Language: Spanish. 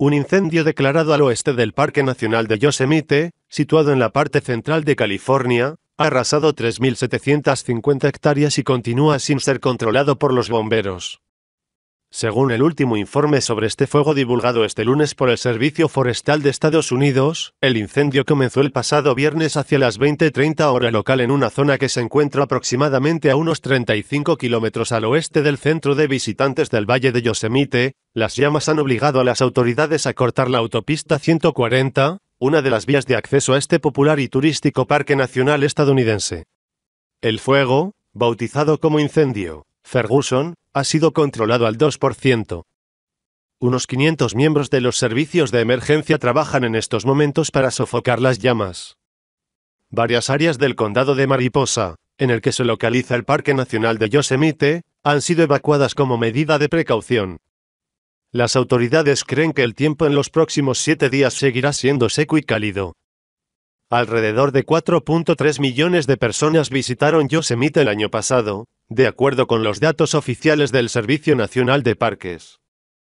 Un incendio declarado al oeste del Parque Nacional de Yosemite, situado en la parte central de California, ha arrasado 3.750 hectáreas y continúa sin ser controlado por los bomberos. Según el último informe sobre este fuego divulgado este lunes por el Servicio Forestal de Estados Unidos, el incendio comenzó el pasado viernes hacia las 20:30 hora local en una zona que se encuentra aproximadamente a unos 35 kilómetros al oeste del centro de visitantes del Valle de Yosemite. Las llamas han obligado a las autoridades a cortar la autopista 140, una de las vías de acceso a este popular y turístico parque nacional estadounidense. El fuego, bautizado como incendio, Ferguson, ha sido controlado al 2%. Unos 500 miembros de los servicios de emergencia trabajan en estos momentos para sofocar las llamas. Varias áreas del condado de Mariposa, en el que se localiza el Parque Nacional de Yosemite, han sido evacuadas como medida de precaución. Las autoridades creen que el tiempo en los próximos siete días seguirá siendo seco y cálido. Alrededor de 4.3 millones de personas visitaron Yosemite el año pasado, de acuerdo con los datos oficiales del Servicio Nacional de Parques.